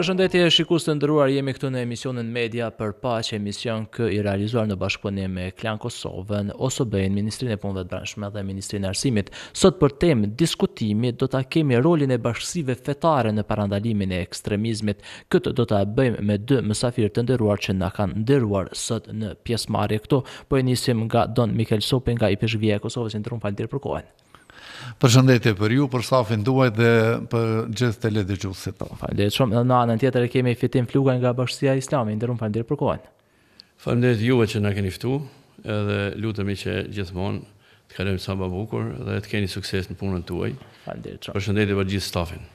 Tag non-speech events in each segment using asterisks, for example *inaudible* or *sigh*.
Përshëndetje shikues të nderuar, jemi këtu në emisionin Media për Paqe, emision kë i realizuar në bashkëpunim me Klan Kosovën, OSB-n, Ministrinë e Punëve të Brendshme dhe Ministrinë e Arsimit. Sot për temë diskutimi do ta kemi rolin e bashkësive fetare në parandalimin e ekstremizmit. Këtë do ta bëjmë me dy mysafir të nderuar që na kanë nderuar sot në pjesëmarrje këtu. Po e nisim nga Don Mikel Sopin nga IPJ e Kosovës, ndërum falënder për kohën. Për shëndetje për ju, për stafin duaj dhe për gjithë të ledi gjusit. Falë dhe shumë, në anën tjetër e kemi fitim fluga nga bashkësia islami, ndërëm falë dhe për kohën. Falë dhe juve që në keni fitu, edhe lutëmi që gjithmonë të kalem sa më bukur dhe të keni sukses në punën tuaj. Faleminderit. Përshëndetje për gjithë stafin.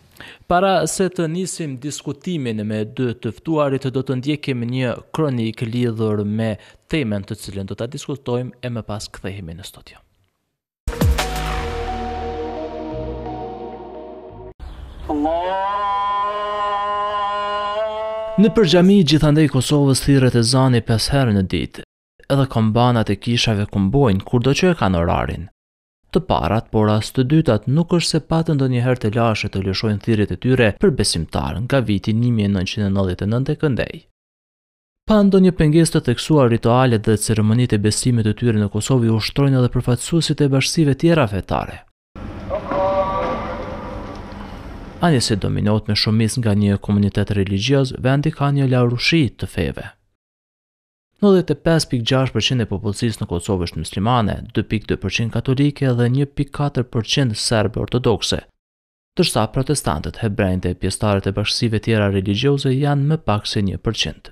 Para se të nisim diskutimin me dy të ftuarit, do të ndjekim një kronik lidhur me temën të cilën do ta diskutojmë e më pas kthehemi në studio. Në përgjami gjithandej Kosovës thiret e zani 5 herë në ditë, edhe kombanat e kishave kumbojnë kur do që e kanë orarin. Të parat, por as të dytat nuk është se patën do njëherë të lashe të lëshojnë thirit e tyre për besimtarën nga viti 1999 këndej. Pa ndo një penges të teksuar ritualet dhe ceremonit e besimit të tyre në Kosovë i ushtrojnë edhe përfatsusit e bashkësive tjera fetare, anje se dominot me shumis nga një komunitet religios, vendi ka një laurushi të feve. 95.6% e popullsisë në Kosovë është muslimane, 2.2% katolike dhe 1.4% serbe ortodokse. Tërsa protestantët, hebrejnë dhe pjestarët e bashkësive tjera religioze janë më pak se 1%.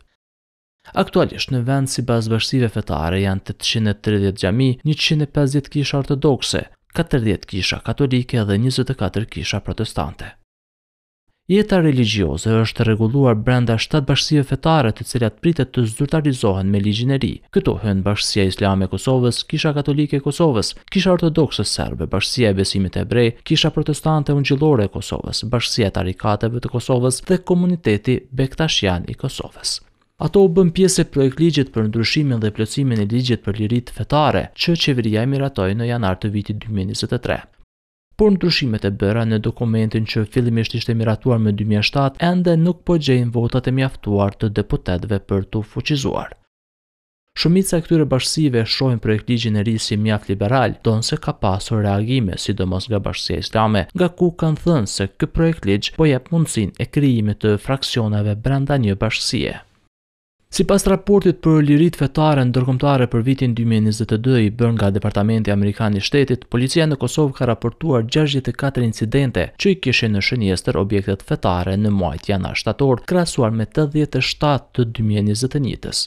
Aktualisht në vend si bazë bashkësive fetare janë 830 gjami, 150 kisha ortodokse, 40 kisha katolike dhe 24 kisha protestante. Jeta religjioze është rregulluar brenda shtat bashkësive fetare të cilat pritet të zyrtarizohen me ligjin e ri. Këto hënë Bashkësia Islame e Kosovës, Kisha Katolike e Kosovës, Kisha Ortodokse Serbe, Bashkësia e Besimit brej, Kisha Protestante Ungjillore e Kosovës, Bashkësia e Tarikateve të Kosovës dhe Komuniteti Bektashian i Kosovës. Ato u bën pjesë e projekt ligjit për ndryshimin dhe plotësimin e ligjit për liritë fetare që qeveria e miratoi në janar të vitit 2023 por ndryshimet e bëra në dokumentin që fillimisht ishte miratuar me 2007 ende nuk po gjejnë votat e mjaftuar të deputetëve për të fuqizuar. Shumica e këtyre bashkësive shohin projekt ligjin e ri si mjaft liberal, se ka pasur reagime sidomos nga bashkësia Islame, nga ku kanë thënë se ky projekt ligj po jep mundësinë e krijimit të fraksioneve brenda një bashkësie. Si pas raportit për lirit fetare ndërkomtare për vitin 2022 i bërë nga Departamenti Amerikani Shtetit, policia në Kosovë ka raportuar 64 incidente që i kishin në shënjester objektet fetare në muajt janë ashtator, krasuar me 87 të 2021 tës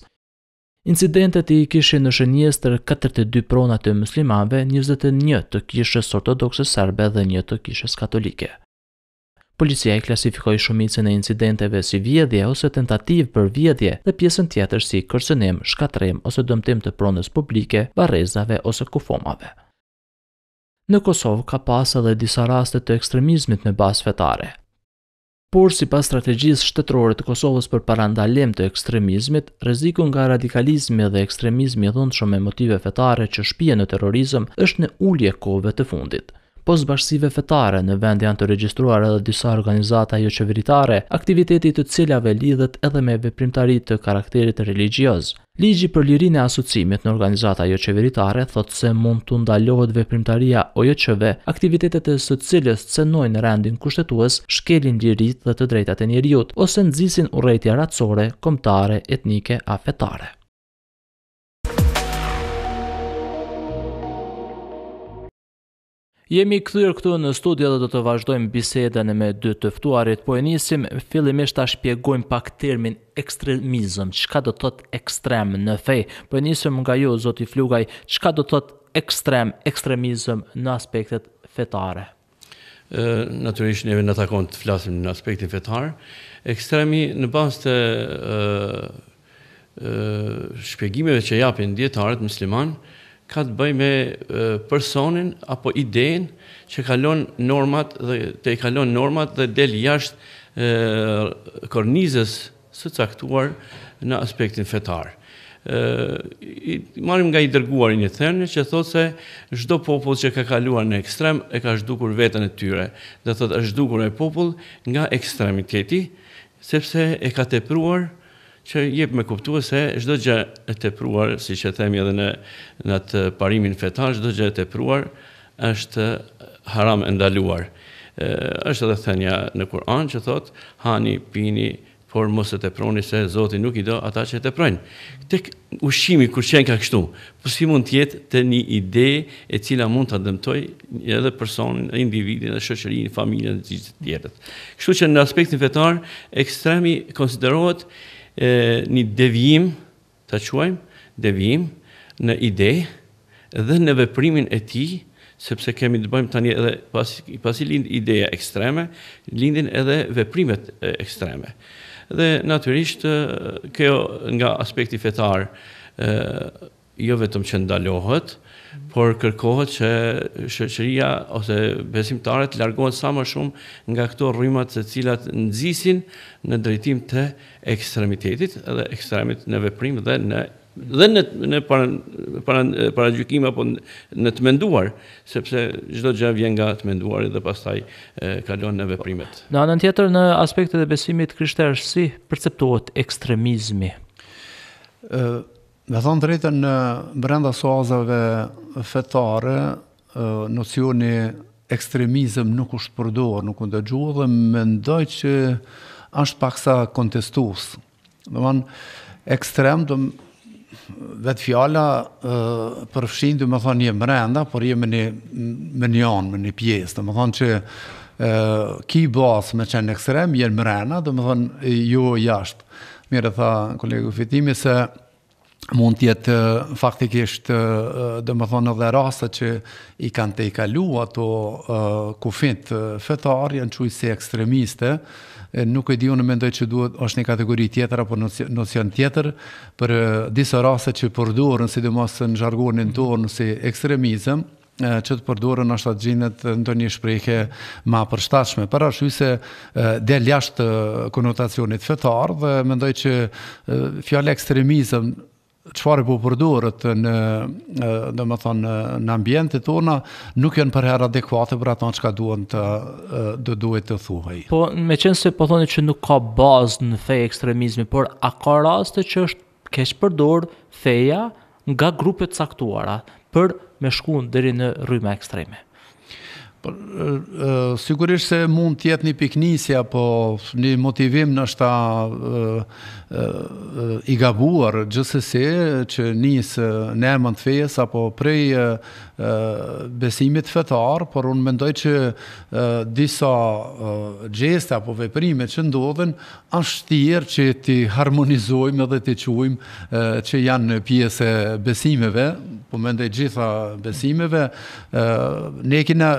Incidentet i kishin në shënjester 42 prona të muslimave, 21 të kishës ortodokse serbe dhe 1 të kishës katolike. Policia i klasifikoi shumicën e incidenteve si vjedhje ose tentativë për vjedhje dhe pjesën tjetër si kërcenim, shkatrem ose dëmtim të pronës publike, barrezave ose kufomave. Në Kosovë ka pasë edhe disa raste të ekstremizmit me bazë fetare. Por si pas strategjisë shtetërore të Kosovës për parandalem të ekstremizmit, reziku nga radikalizmi dhe ekstremizmi dhëndë shumë me motive fetare që shpije në terrorizm është në ullje kove të fundit pos bashkësive fetare në vend janë të regjistruar edhe disa organizata jo qeveritare, aktivitetit të cilave lidhet edhe me veprimtarit të karakterit religios. Ligi për lirin e asocimit në organizata jo qeveritare thot se mund të ndalohet veprimtaria o jo qeve, aktivitetet e së cilës cenoj në rendin kushtetues, shkelin lirit dhe të drejtate njeriut, ose nëzisin u rejtja ratësore, komtare, etnike, a fetare. Jemi këthyrë këtu në studia dhe do të vazhdojmë bisedën e me dy tëftuarit, po e njësim fillimisht ta shpjegojmë pak termin ekstremizm, qka do tëtë ekstrem në fej, po e njësim nga ju, zoti flugaj, qka do tëtë ekstrem, ekstremizm në aspektet fetare? E, naturisht neve në takon të flasim në aspektin fetar, ekstremi në bas të shpjegimeve që japin djetarët muslimanë, ka të bëj me personin apo idein që kalon normat dhe të i kalon normat dhe del jashtë kornizës së caktuar në aspektin fetar. Marim nga i dërguar një thërnë që thot se shdo popull që ka kaluar në ekstrem e ka shdukur vetën e tyre dhe thot është dukur e popull nga ekstremiteti sepse e ka tepruar që jep me kuptuar se çdo gjë e tepruar, siç e themi edhe në në atë parimin fetar, çdo gjë e tepruar është haram e ndaluar. Ë është edhe thënia në Kur'an që thotë hani, pini, por mos e teproni se Zoti nuk i do ata që e teprojnë. Tek ushqimi kur qen ka kështu, po si mund të jetë te një ide e cila mund ta dëmtoj edhe personin, individin, edhe shoqërinë, familjen e gjithë të tjerët. Kështu që në aspektin fetar ekstremi konsiderohet një devijim, të quajmë, devijim në ide dhe në veprimin e ti, sepse kemi të bëjmë tani edhe pasi, pasi lind ideja ekstreme, lindin edhe veprimet ekstreme. Dhe natyrisht kjo nga aspekti fetar jo vetëm që ndalohet, por kërkohet që shoqëria ose besimtarët të largohen sa më shumë nga këto rrymë se cilat nxisin në drejtim të ekstremitetit dhe ekstremit në veprim dhe në dhe në në para para gjykim apo në të menduar sepse çdo gjë vjen nga të menduari dhe pastaj kalon në veprimet. Në anën tjetër në aspektet e besimit krishterë si perceptohet ekstremizmi. ë Me thonë drejtën në brenda soazave fetare, nocioni ekstremizm nuk është përdoar, nuk është përdoar, dhe mendoj ndoj që është paksa kontestuës. Dhe manë, ekstrem, dhe manë, vetë fjala përfshin dhe më thonë një mrenda, por një më një më një anë, një pjesë, dhe më thonë që e, ki basë me qenë ekstrem, një mrenda, dhe më thonë jo jashtë. Mire tha kolegu fitimi se mund tjetë faktikisht dhe më thonë edhe raste që i kanë të i kalu ato kufit fetar, janë quj se ekstremiste, nuk e di unë mendoj që duhet është një kategori tjetër apo nocion tjetër për disa raste që përdurën, si dhe mos në zhargonin tonë si ekstremizëm, që të përdurën është atë gjinët në një shprejke ma përshtashme. Për është ju se del jashtë konotacionit fetar dhe mendoj që fjallë ekstremizëm çfarë po përdoret në do të thon në ambientet tona nuk janë për herë adekuate për ato që duan të do duhet të thuhej. Po me qenë se po thoni që nuk ka bazë në fe ekstremizmi, por a ka raste që është keq përdor feja nga grupe të caktuara për me shkuën deri në rrymë ekstreme? sigurisht se mund të jetë një piknisja apo një motivim ndoshta i gabuar, gjithsesi që njësë në emër të fes apo prej e, besimit fetar, por unë mendoj që e, disa gjeste apo veprime që ndodhen është tjerë që ti harmonizojmë dhe ti quajmë që janë pjesë e besimeve, po mendoj gjitha besimeve, e, ne kina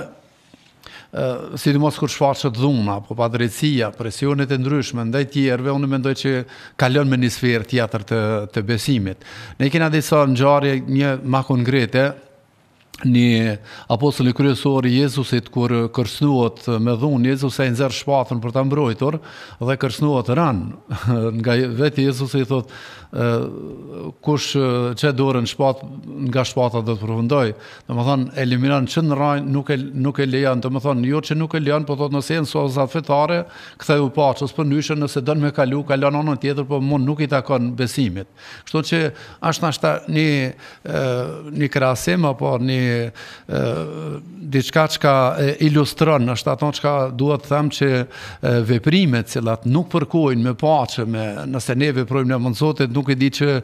si të mos kur shpatë të dhunë, apo pa drecësia, presionit e ndryshme, ndaj tjerëve, unë mendoj që kalon me një sferë tjetër të besimit. Ne kena disa në një makon ngrite, një apostoli e kryesori Jezusit, kur kërsnuot me dhunë, Jezus e nëzër shpatën për të mbrojtor, dhe kërsnuot rënë *laughs* nga vetë Jezusit, thotë, kush që dorën shpat, nga shpata dhe të përfundoj, dhe më thonë, eliminan që në rajnë, nuk, e, nuk e lejan, dhe më thonë, jo që nuk e lejan, po thotë nëse e në sozat fetare, këthe u pa, që për nyshe nëse dënë me kalu, kalon anën tjetër, po mund nuk i takon besimit. Kështu që ashtë nashta një, një krasim, apo një diçka që ilustron, ashtë ato që të them që veprimet cilat nuk përkojnë me pache, me, nëse ne veprojmë në mënzotit, nuk e di që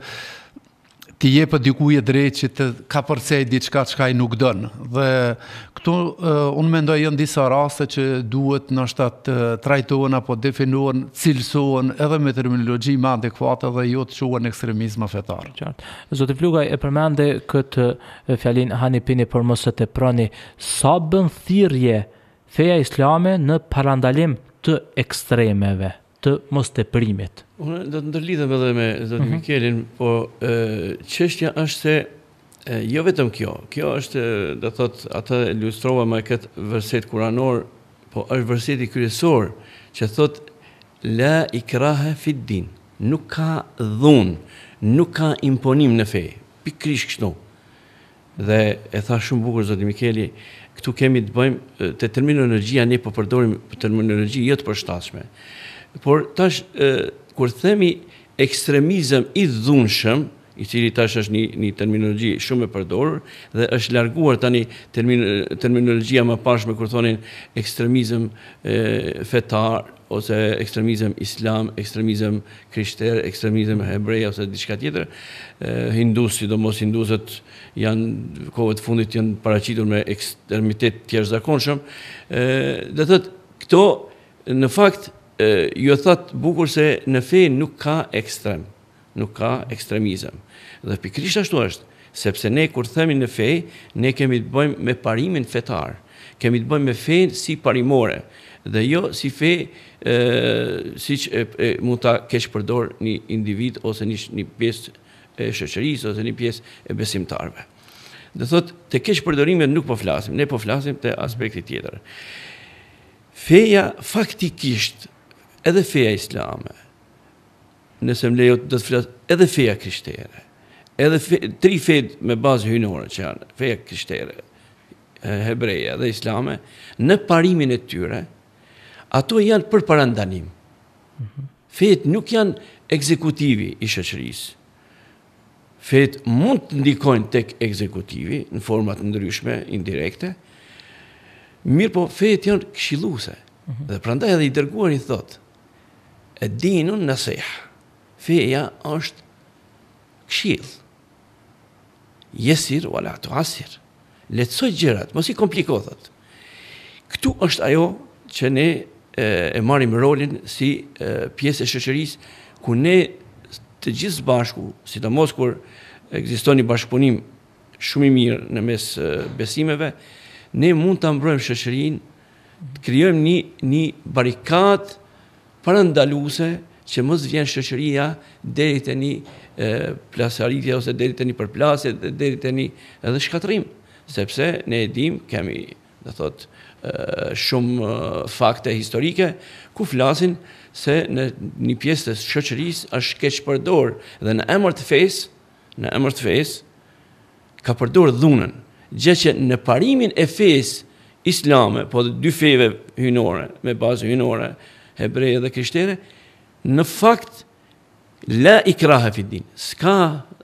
ti je për dikuj e drejtë që të ka përsej diçka që ka i nuk dënë. Dhe këtu uh, unë mendoj jënë disa raste që duhet në shtatë të trajtohen apo definohen, cilësohen edhe me terminologi ma adekvata dhe jo të shuan ekstremizma fetarë. Qartë. Zotë Flugaj, e përmende këtë fjalin Hani Pini për mësët e prani, sa bën thirje feja islame në parandalim të ekstremeve, të mos të primit? Unë do të ndërlidhem edhe me zotin mhm. Mikelin, po ë çështja është se e, jo vetëm kjo. Kjo është, do thot, atë ilustrova me kët verset kuranor, po është verseti kryesor që thot la ikraha fi din. Nuk ka dhun, nuk ka imponim në fe. Pikrisht kështu. Dhe e tha shumë bukur zoti Mikeli Këtu kemi të bëjmë të terminologjia ne po përdorim terminologji jo të përshtatshme. Por tash kur themi ekstremizëm i dhunshëm, i cili tash është një një terminologji shumë e përdorur dhe është larguar tani termin, terminologjia më pashme, me kur thonin ekstremizëm fetar ose ekstremizëm islam, ekstremizëm krishter, ekstremizëm hebrej ose diçka tjetër, hindus, sidomos hinduzët janë kohët fundit janë paraqitur me ekstremitet të jashtëzakonshëm, do thotë këto në fakt ju thot bukur se në fe nuk ka ekstrem, nuk ka ekstremizëm. Dhe pikrisht ashtu është, sepse ne kur themi në fe, ne kemi të bëjmë me parimin fetar. Kemi të bëjmë me fe si parimore dhe jo si fe ë si që, mund ta kesh përdor një individ ose një një pjesë e shoqërisë ose një pjesë e besimtarve. Do thotë te kesh përdorimet nuk po flasim, ne po flasim te aspekti tjetër. Feja faktikisht edhe feja islame, nëse më lejo të të flasë, edhe feja krishtere, edhe tri fejt me bazë hynore që janë, feja krishtere, hebreja dhe islame, në parimin e tyre, ato janë për parandanim. Mhm. Fejt nuk janë ekzekutivi i shëqërisë. Fejt mund të ndikojnë tek ekzekutivi në format ndryshme, indirekte, mirë po fejt janë këshilluese. Mhm. Dhe prandaj edhe i dërguar i thotë, e dinu në sejh. Feja është këshil. Jesir, wala të asir. Letësoj gjërat, mos i komplikothat. Këtu është ajo që ne e, e marim rolin si e, pjesë e shëqëris, ku ne të gjithë bashku, si të mos kur egziston një bashkëpunim shumë i mirë në mes e, besimeve, ne mund të mbrojmë shëqërin, të kryojmë një, një barikatë për ndaluse që mos vjen shoqëria deri te një plasaritja ose deri te një përplasje dhe deri te një edhe shkatrim, sepse ne edhim kemi, do thot, shumë fakte historike ku flasin se në një pjesë të shoqërisë është keqë përdor dhe në emër të fesë, në emër të fesë ka përdor dhunën, gjë që në parimin e fesë islame, po dhe dy feve hynore, me bazë hynore, hebreje dhe kështere, në fakt, la i krahe fi din, s'ka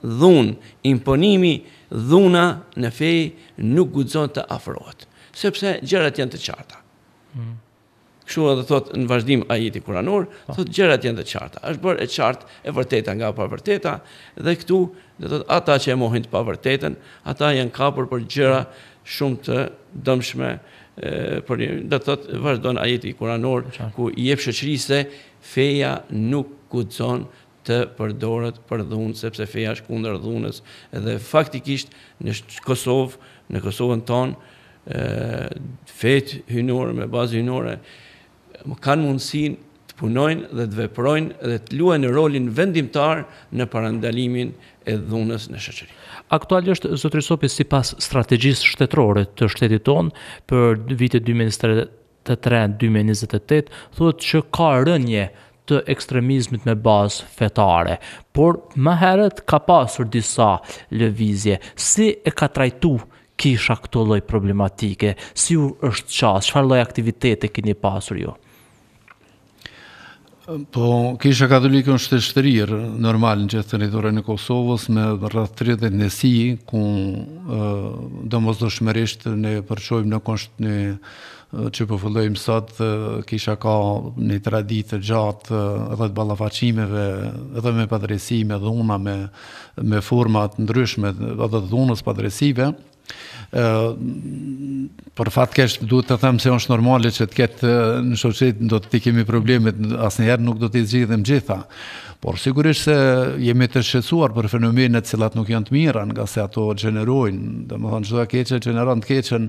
dhun, imponimi dhuna në fej, nuk gudzon të afrohet, sepse gjerat janë të qarta. Hmm. Këshu edhe thot në vazhdim a jeti kuranur, po. thot gjerat janë të qarta, është bërë e qartë e vërteta nga pa vërteta, dhe këtu, dhe thot ata që e mohin të pa vërtetën, ata janë kapur për gjera shumë të dëmshme, për një, dhe të thotë, vazhdojnë ajeti i kuranor, ku i e pëshëqri feja nuk guxon të përdorët për dhunë, sepse feja është kundër dhunës, edhe faktikisht në Kosovë, në Kosovën tonë, fetë hynurë, me bazë hynore kanë mundësin punojnë dhe të veprojnë dhe të luajnë rolin vendimtar në parandalimin e dhunës në shoqëri. Aktualisht zotëri Sopi sipas strategjisë shtetërore të shtetit ton për vitet 2023-2028 thuhet që ka rënje të ekstremizmit me bazë fetare, por më herët ka pasur disa lëvizje. Si e ka trajtuar kisha këto lloj problematike? Si u është çast? Çfarë lloj aktivitete keni pasur ju? Jo? Po, kisha katolikën shteshtërirë, normal në gjithë të një dore në Kosovës, me rrath të rritë nësi, ku do mos do shmerisht në përqojmë në konshtë në që përfëllojmë po sot, kisha ka një traditë gjatë dhe të balafacimeve dhe me padresime dhuna me, me format ndryshme dhe dhunës padresive, për fatë kështë du të them se është normali që të ketë në shoqit do të ti kemi problemet asë njerë nuk do të i gjithëm gjitha por sigurisht se jemi të shqesuar për fenomenet cilat nuk janë të mira nga se ato gjenerojnë dhe më thonë që dhe keqen gjeneron të keqen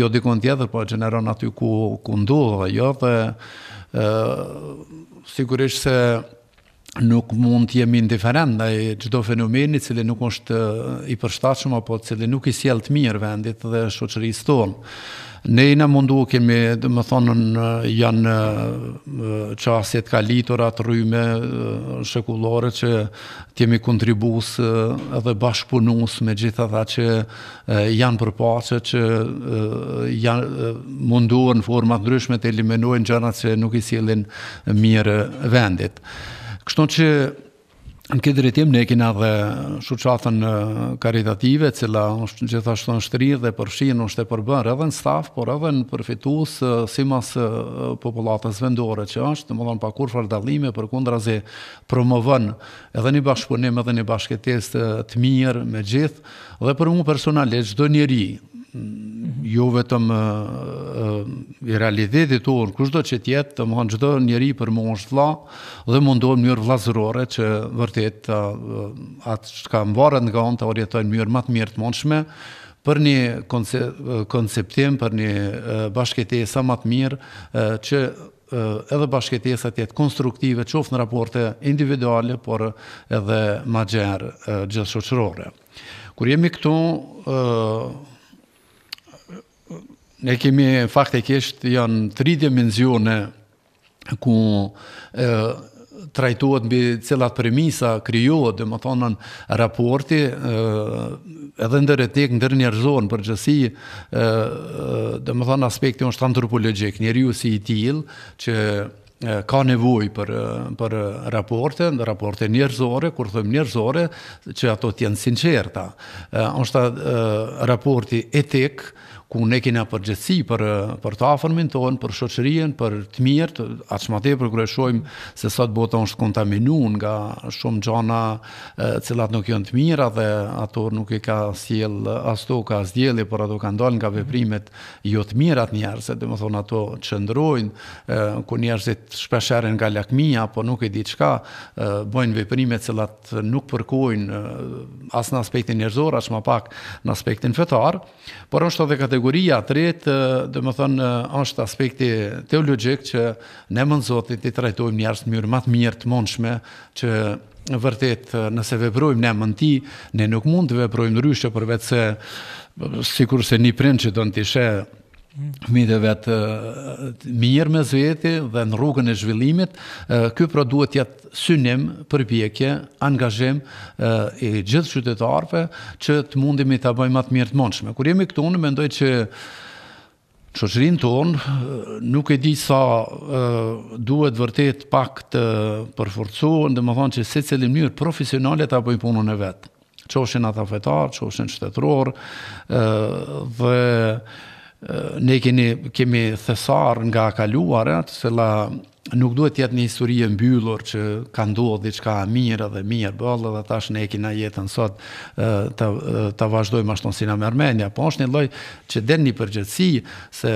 jo dikon tjetër po gjeneron aty ku ku ndu dhe jo dhe sigurisht se nuk mund të jemi indiferent ndaj çdo fenomeni i cili nuk është i përshtatshëm apo i cili nuk i sjell të mirë vendit dhe shoqërisë tonë. Ne na mundu kemi, do të thonë, janë qasjet të kalitura të shekullore që kemi kontribus edhe bashkëpunus me gjithatë që janë përpara që janë munduar në forma të ndryshme të eliminojnë gjërat që nuk i sjellin mirë vendit. Kështon që në këtë drejtim ne kemi edhe shoqatën karitative, e cila është gjithashtu në shtrirje dhe përfshin shihen është e përbën edhe në staf, por edhe në përfitues sipas popullatës vendore që është, domethënë pa kurrë dallime, përkundrazi promovon edhe në bashkëpunim edhe në bashkëtesë të mirë me gjithë dhe për mua personale çdo njerëj, Mhm. jo vetëm e, e, i realitetit ton, do që tjetë të hanë gjithë njëri për më është la dhe më ndohë mënyrë vlasërore që vërtet atë që ka më varët nga onë të orjetojnë mënyrë matë mirë të më nëshme për një konceptim, për një bashkete e sa matë mirë që edhe bashkëtesa të jetë konstruktive qoftë në raporte individuale por edhe ma gjerë gjithë shoqërore. Kur jemi këtu Ne kemi fakte kisht janë tri dimenzione ku e, trajtohet mbi cilat premisa kryohet, dhe më thonën raporti e, edhe ndër etik, ndër njerëzon për gjësi, e, dhe më thonë aspekti është antropologik, njeriu si i til, që ka nevoj për, për raporte, në raporte njërzore, kur thëmë njërzore, që ato t'jenë sinqerta. është raporti etik, ku ne kena përgjithsi për, për të afërmin tonë, për shoqërien, për të mirë, të atë shmate për kërë shojmë se sot botë është kontaminu nga shumë gjana e, cilat nuk jënë të mirë, dhe ato nuk i ka siel, to ka sdjeli, për ato ka ndalë nga veprimet jo të mirë atë njerë, se dhe më thonë ato qëndrojnë, e, ku njerëzit shpesheren nga lakmija, po nuk e ditë shka, e, bojnë veprimet cilat nuk përkojnë, as në aspektin njerëzor, as më pak në aspektin fetar, por është edhe dhe kategoria tretë, dhe më thënë, është aspekti teologik që ne mënë zotit i trajtojmë njërës në mjërë matë mjërë të monshme, që vërtet nëse veprojmë ne mënë ti, ne nuk mund të veprojmë në ryshë, për vetë se, sikur se një prind që do në të fëmijëve mm. vetë mirë me zveti dhe në rrugën e zhvillimit, ky pra duhet të jetë synim për pjekje, angazhim i gjithë qytetarëve që të mundemi ta bëjmë më të mirë të mundshme. Kur jemi këtu unë mendoj që Qoqërin tonë nuk e di sa uh, duhet vërtet pak të përforcuën dhe më thonë që se cilin mënyrë profesionalet apo i punën e vetë. Qoqërin ata fetarë, qoqërin qëtetror uh, dhe uh, ne keni, kemi thesar nga kaluarat, se la nuk duhet jetë një histori e mbyllur që ka ndodhur diçka mirë dhe mirë bëllë dhe tash ne kina jetën sot të, të vazhdojmë ashtu si në mërmenja, po është një loj që dhe një përgjëtsi se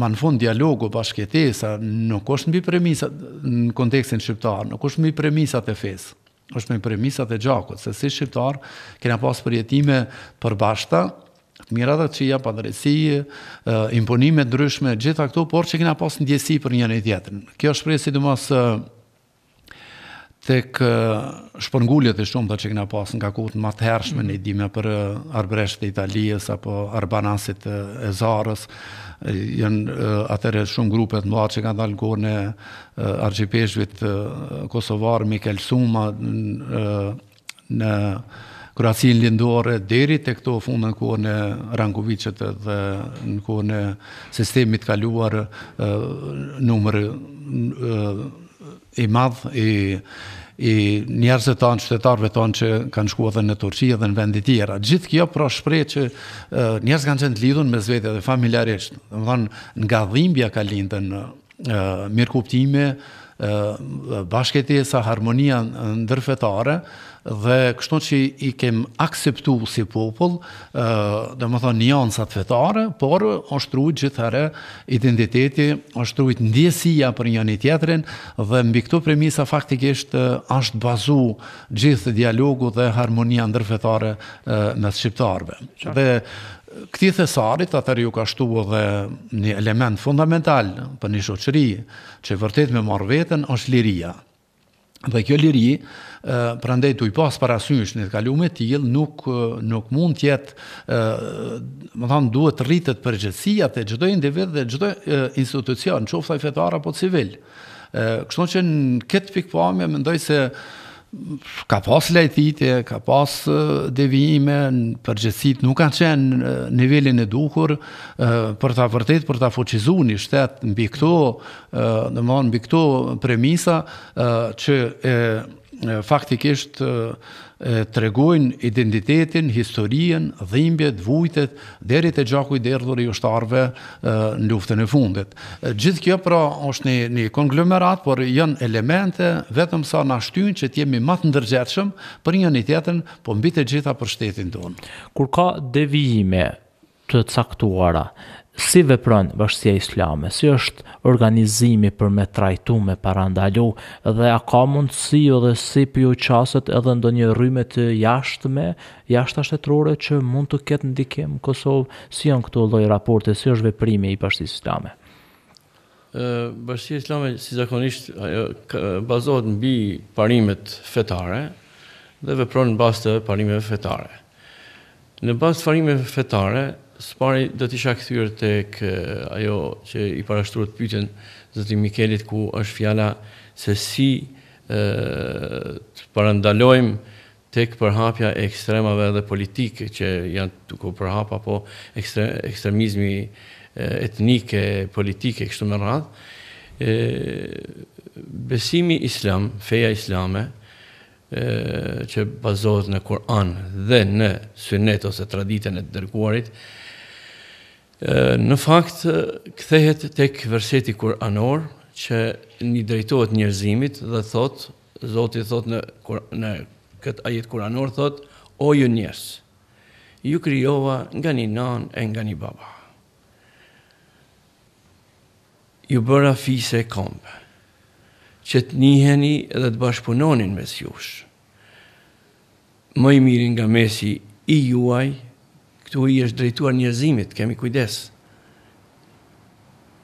ma në fund dialogu bashketesa nuk është mbi premisa në kontekstin shqiptar, nuk është mbi premisa të fesë është me premisat e gjakut, se si shqiptar kena pas përjetime për mirada që ja padresi, imponime ndryshme, gjitha këto, por që kina pas ndjesi për njën e tjetërin. Kjo është prej si të mos të kë e shumë të që kina pas nga kutë në matë hershme në idime për arbresht e Italijës apo arbanasit e Zarës, jenë atëre shumë grupet më atë që kanë dalë në arqipeshvit Kosovar, Mikel Suma, në, në Kroacinë lindore deri të këto fundë në kohën e dhe në kohën e sistemit kaluar numër i madhë i i njerëzve tanë, të tanë që kanë shkua dhe në Turqi dhe në vendit tjera. Gjithë kjo pra shprej që njerëz kanë qenë të lidhën me zvete dhe familjarisht. Dhe më thanë, nga dhimbja ka lindën mirë kuptime, bashketisa, harmonia ndërfetare, dhe kështu që i kem akseptu si popull, dhe më thonë njansat fetare, por është rujt gjithare identiteti, është rujt ndjesia për një një tjetërin, dhe mbi këtu premisa faktikisht është bazu gjithë dialogu dhe harmonia ndërfetare me shqiptarve. Qa? Dhe këti thesarit, atër ju ka shtu edhe një element fundamental për një shoqëri, që vërtet me marë vetën, është liria. Dhe kjo liria, prandaj tu i pas parasysh në kalum e till nuk nuk mund të jetë do të thon duhet rritet përgjithësia te çdo individ dhe çdo institucion qoftë fetar apo civil kështu që në këtë pikpamje më mendoj se ka pas lajthitje, ka pas devijime, përgjësit nuk kanë qenë nivelin e duhur për ta vërtet, për ta foqizu një shtetë në bikto në bikto premisa që e faktikisht të regojnë identitetin, historien, dhimbjet, vujtet, deri të gjakuj derdhur i ushtarve në luftën e fundit. Gjithë kjo pra është një, konglomerat, por janë elemente vetëm sa në ashtyn që t'jemi matë ndërgjeqëm për një një tjetën, po mbi të gjitha për shtetin tonë. Kur ka devijime të caktuara, si vepron bashkësia islame, si është organizimi për me trajtu me parandalu, dhe a ka mundësi o dhe si për ju qasët edhe ndo një rrymet të jashtë me, jashtë ashtë që mund të ketë ndikim Kosovë, si janë këto dojë raporte, si është veprimi i bashkësia islame? Bashkësia islame, si zakonisht, bazohet në bi parimet fetare dhe vepron në bastë parimet fetare. Në bastë parimet fetare, së pari do të isha këthyrë të kë ajo që i parashturët pyten zëti Mikelit ku është fjala se si e, të parandalojmë tek përhapja e ekstremave dhe politike që janë tuko përhap apo ekstre, ekstremizmi etnike, politike, kështu me radhë. Besimi islam, feja islame, e, që bazohet në Kur'an dhe në sunet ose traditën e dërguarit, në fakt kthehet tek verseti Kur'anor që një drejtohet njerëzimit dhe thot Zoti thot në në kët ajet Kur'anor thot o ju njerëz ju krijova nga një nanë e nga një baba ju bëra fise komb që të njëheni dhe të bashkëpunonin mes jush më i mirin nga mesi i juaj këtu i është drejtuar njerëzimit, kemi kujdes.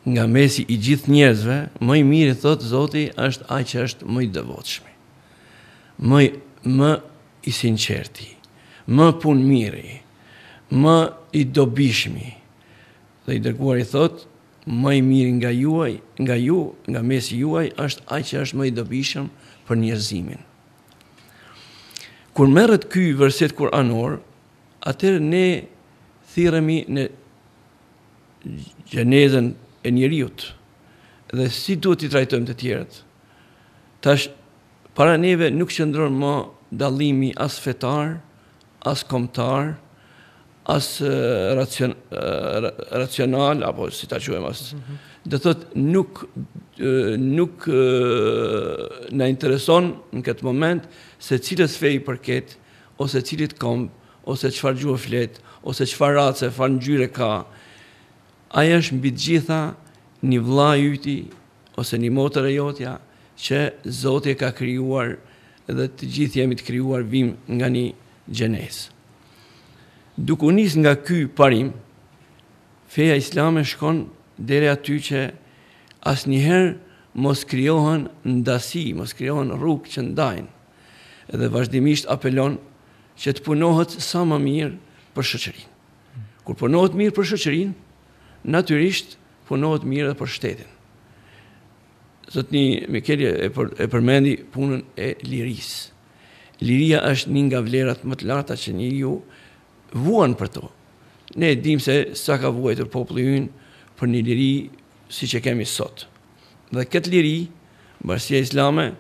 Nga mesi i gjithë njerëzve, më i mirë thot Zoti është ai që është më i mëj Më i sinqerti, më punë mirë, më i dobishmi. Dhe i dërguar i thot, më i mirë nga juaj, nga ju, nga mesi juaj është ai që është më i dobishëm për njerëzimin. Kur merret ky verset kuranor, atër ne thiremi në gjenezën e njeriut dhe si duhet i trajtojmë të tjerët. Tash, para neve nuk qëndron më dalimi as fetar, as komtar, as uh, racion, uh, racional, apo si ta quem as. Mm -hmm. Dhe thot, nuk, uh, nuk uh, në intereson në këtë moment se cilës fej i përket, ose cilit komë, ose qëfar gjuhë flet, ose qëfar ratë se farë në gjyre ka, aja është mbi gjitha një vla yti, ose një motër e jotja, që Zotje ka kryuar dhe të gjithë jemi të kryuar vim nga një gjenes. Duk unis nga ky parim, feja islame shkon dere aty që as njëherë mos kryohen ndasi, mos kryohen rrug që ndajnë, dhe vazhdimisht apelon që të punohet sa më mirë për shëqërin. Kur punohet mirë për shëqërin, naturisht punohet mirë dhe për shtetin. Zotë një Mikelje e, përmendi punën e liris. Liria është një nga vlerat më të larta që një ju vuan për to. Ne dim se sa ka vuajtër poplë yn për një liri si që kemi sot. Dhe këtë liri, bërësia islame,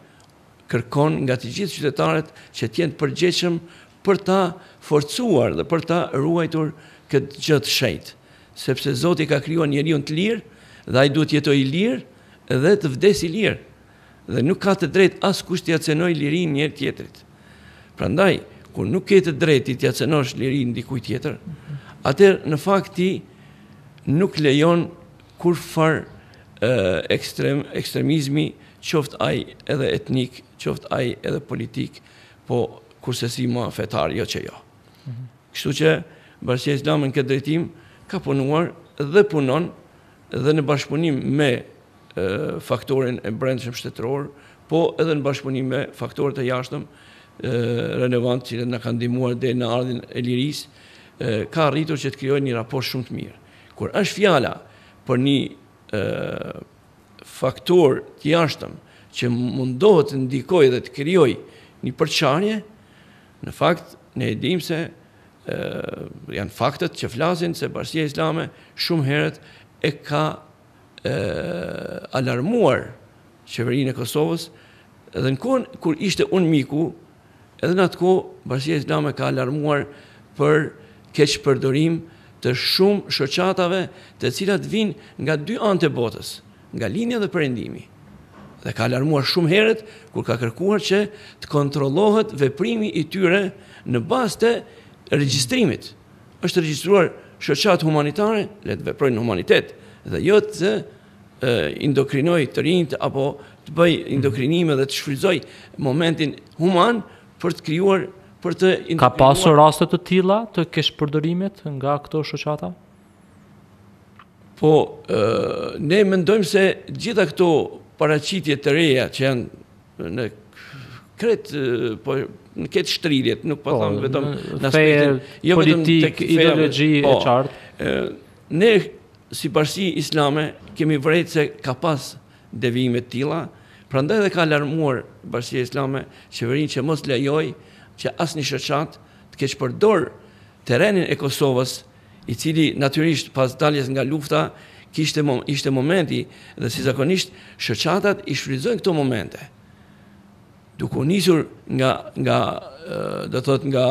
kërkon nga të gjithë qytetarët që tjenë përgjeqëm për ta forcuar dhe për ta ruajtur këtë gjëtë shëjtë. Sepse Zotë i ka kryo njëri unë të lirë dhe a të duhet jetoj lirë dhe të vdes i lirë. Dhe nuk ka të drejt asë kusht të jacenoj lirin njerë tjetërit. Pra ndaj, kur nuk ke të drejt i të jacenosh lirin një kuj tjetër, atër në fakti nuk lejon kur far ekstremizmi qoftë aj edhe etnik, qoftë aj edhe politik, po kurse si më fetar, jo që jo. Mhm. Kështu që bashkja islamë në këtë drejtim ka punuar dhe punon dhe në bashkëpunim me faktorin e brendshëm shtetëror, po edhe në bashkëpunim me faktorët e jashtëm relevant që në kanë dimuar dhe në ardhin e liris, ka rritur që të kriojnë një rapor shumë të mirë. Kur është fjala për një faktor të jashtëm që mundohet të ndikoj dhe të kriojnë Një përqarje, Në fakt, ne e dim se e, janë faktet që flasin se Bashkia Islame shumë herët e ka e, alarmuar qeverinë e Kosovës edhe në kohën kur ishte un miku, edhe në atë kohë Bashkia Islame ka alarmuar për keq përdorim të shumë shoqatave të cilat vinë nga dy anë të botës, nga linja dhe perëndimi dhe ka alarmuar shumë herët kur ka kërkuar që të kontrollohet veprimi i tyre në bazë të regjistrimit. Është regjistruar shoqata humanitare, le të veprojnë humanitet dhe jo të e, indokrinoj të rinjt apo të bëj indokrinime dhe të shfrytëzoj momentin human për të krijuar për të Ka pasur raste të tilla të kesh përdorimet nga këto shoqata? Po, ne mendojmë se gjitha këto paracitje të reja që janë në kret po në ketë shtridjet, nuk po, po thamë vetëm në aspektin jo politik, vetëm ideologji po, e qartë. ne si parsi islame kemi vrejtë se ka pas devime tila, pra ndaj dhe ka alarmuar parsi islame qeverin që mos lejoj që asë një shëqat të keqë përdor terenin e Kosovës, i cili naturisht pas daljes nga lufta, kishte mom, ishte momenti dhe si zakonisht shoqatat i shfrytëzojnë këto momente. Duke nisur nga nga do thot nga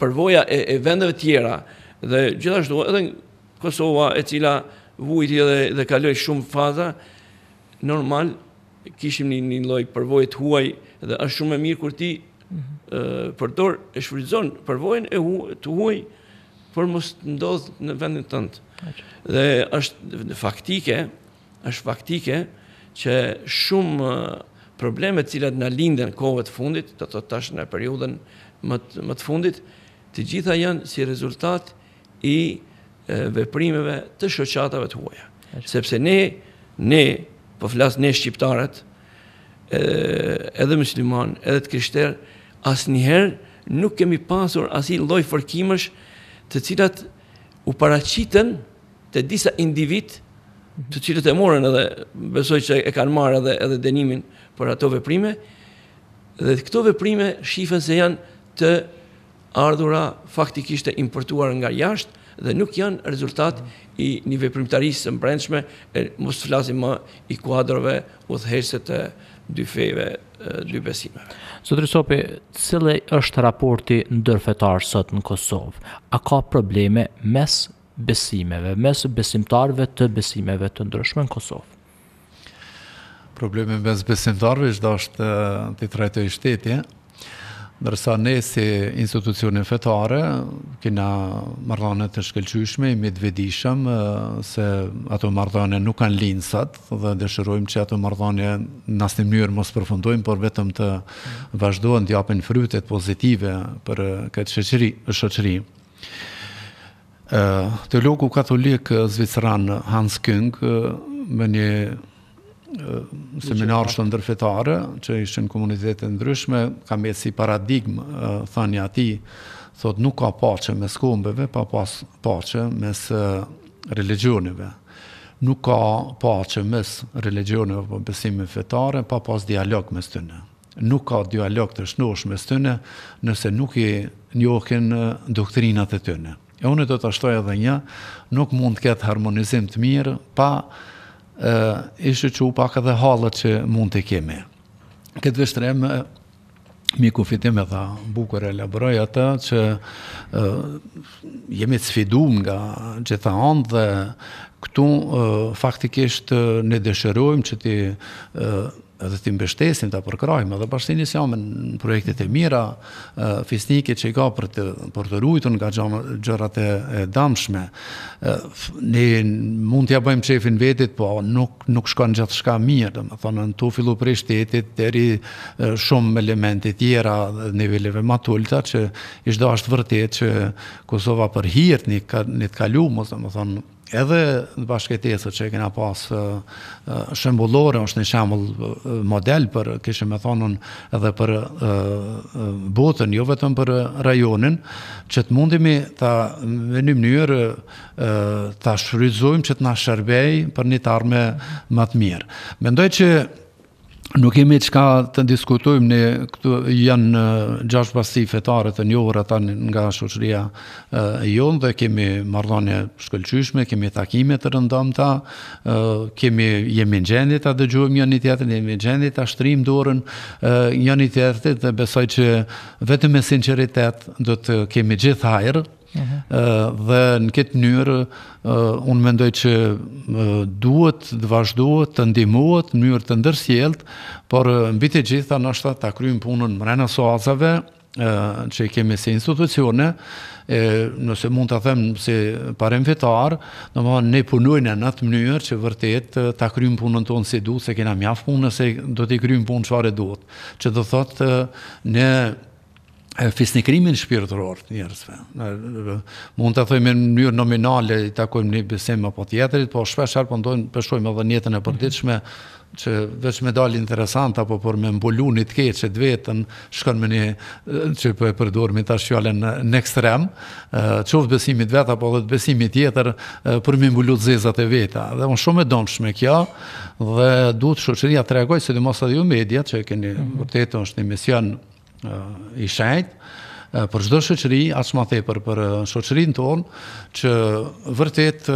përvoja e, e vendeve tjera dhe gjithashtu edhe Kosova e cila vujti dhe dhe kaloi shumë faza normal kishim një një lloj përvoje të huaj dhe është shumë e mirë kur ti mm -hmm. e, përdor e shfrytëzon përvojën e hu, të huaj por mos ndodh në vendin tënd. Dhe është faktike, është faktike që shumë probleme të cilat na lindën kohët fundit, do të thotë tash në periudhën më më të fundit, të gjitha janë si rezultat i veprimeve të shoqatave të huaja. Sepse ne, ne, po flas ne shqiptarët, edhe musliman, edhe të krishter, asnjëherë nuk kemi pasur asnjë lloj fërkimësh të cilat u paraqiten te disa individ të cilët e morën edhe besoj që e kanë marrë edhe edhe dënimin për ato veprime dhe këto veprime shifën se janë të ardhura faktikisht e importuar nga jashtë dhe nuk janë rezultat i një veprimtarisë së mbrendshme mos flasim më i kuadrove udhëheqëse të dy feve, dy besime. Sotri Sopi, cilë është raporti në sot në Kosovë? A ka probleme mes besimeve, mes besimtarve të besimeve të ndryshme në Kosovë? Probleme mes besimtarve, është ashtë të i trajtoj shtetje, Nërsa ne si institucionin fetare, kina mardhane të shkelqyshme, imi të vedishëm se ato mardhane nuk kanë linsat dhe dëshërojmë që ato mardhane në asë një mënyrë mos përfundojmë, por vetëm të vazhdojnë të japin frytet pozitive për këtë shëqëri. shëqëri. Teologu katolik zviceran Hans Küng me një seminar të ndërfetare, që ishë në ndryshme, ka me si paradigmë, thënja ati, thot nuk ka pace mes kumbeve, pa pas pace mes religionive. Nuk ka pace mes religionive për besime fetare, pa pas dialog mes tëne. Nuk ka dialog të shnosh mes tëne, nëse nuk i njohin doktrinat të tëne. E unë do të shtoj edhe një, nuk mund të ketë harmonizim të mirë, pa e, ishë që u pak edhe halët që mund të kemi. Këtë vështrem, miku fitim e tha, bukër e lebroj atë që jemi të sfidum nga gjitha andë dhe këtu faktikisht ne dëshërojmë që ti edhe të mbështesim ta përkrojmë edhe bashkëni se jamë në projekte të mira fisnike që i ka për të për të ruajtur nga gjërat e dëmshme. Ne mund t'ja bëjmë qefin vetit, po nuk nuk shkon gjatë shka mirë, thonë në tu fillu prej shtetit deri shumë elemente tjera dhe niveleve më të ulta që ishte është vërtet që Kosova për hir një të kaluam, thonë edhe në bashkëtesë që e kena pas uh, shembullore, është një shembull model për, kështë me thonën, edhe për botën, jo vetëm për rajonin, që të mundimi ta, në një mënyrë të ta shfryzojmë që të nga shërbej për një tarme më të mirë. Mendoj që nuk kemi çka të diskutojmë ne këtu janë gjashtë pasi fetare të njohura tani nga shoqëria e jon dhe kemi marrëdhënie të shkëlqyeshme, kemi takime të rëndomta, kemi jemi në gjendje ta dëgjojmë njëri jemi në gjendje ta shtrim dorën njëri tjetrit dhe besoj që vetëm me sinqeritet do të kemi gjithë hajër dhe në këtë mënyrë unë mendoj që duhet të vazhdohet të ndihmohet në mënyrë të ndërsjellë, por mbi të gjitha na është ta kryejm punën në soazave që i kemi se institucione e nëse mund ta them si parem fitar, domthon ne punojmë në atë mënyrë që vërtet ta kryjm punën tonë si duhet, se kena mjaft punë se do të kryjm punën çfarë duhet. që do thotë ne fisnikrimin shpirtëror të njerëzve. Mund të thojmë në mënyrë nominale i takojmë një besim apo tjetërit, po shpesh herë pëndojmë po përshojmë edhe njetën e përdiqme, që veç me dalë interesant apo për me mbulu një të keqë e vetën, shkon me një që për po e përdur me të në ekstrem, qovë besimit vetë apo dhe të besimit tjetër për me mbulu të zezat e veta. Dhe unë shumë e donëshme kjo, dhe duhet të shoqëria të reagoj, se dhe mos edhe ju media, që keni vërtetë, është një mision i shajt, për çdo shoqëri, as më tepër për shoqërinë tonë, që vërtet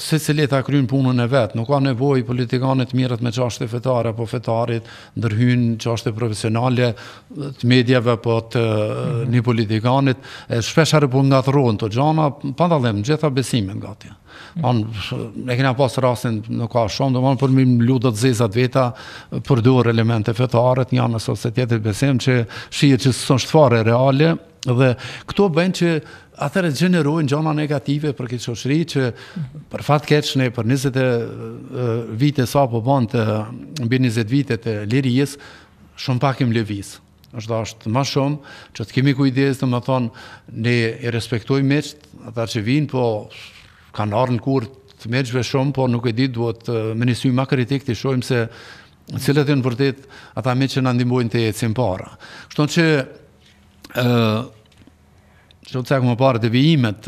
secili ta kryen punën e vet, nuk ka nevojë politikanët mirët me çështje fetare apo fetarit ndërhyjn çështje profesionale të mediave apo të mm -hmm. një politikanit, e shpesh harë nga throhen të gjana, pa dallim gjitha besimin gati on ne kena pas rastin nuk ka shumë domthonë për mim lutot zezat veta për dorë elemente fetare të një anës ose tjetër besim që shihet që s'është fare reale dhe këto bën që atëre gjenerojnë gjona negative për këtë qoqëri që për fatë keq ne për 20 vite sa po bën të mbi 20 vite të lirijës, shumë pak im lëviz. është da është ma shumë që të kemi kujdes të më thonë ne i respektojmë meqët ata që vinë, po kanë arë kur të meqve shumë, por nuk e di duhet me nisuj ma kritik të shojmë se cilët e në vërdet ata me që në ndimbojnë të e para. Kështon që që të cekë më parë dhe vijimet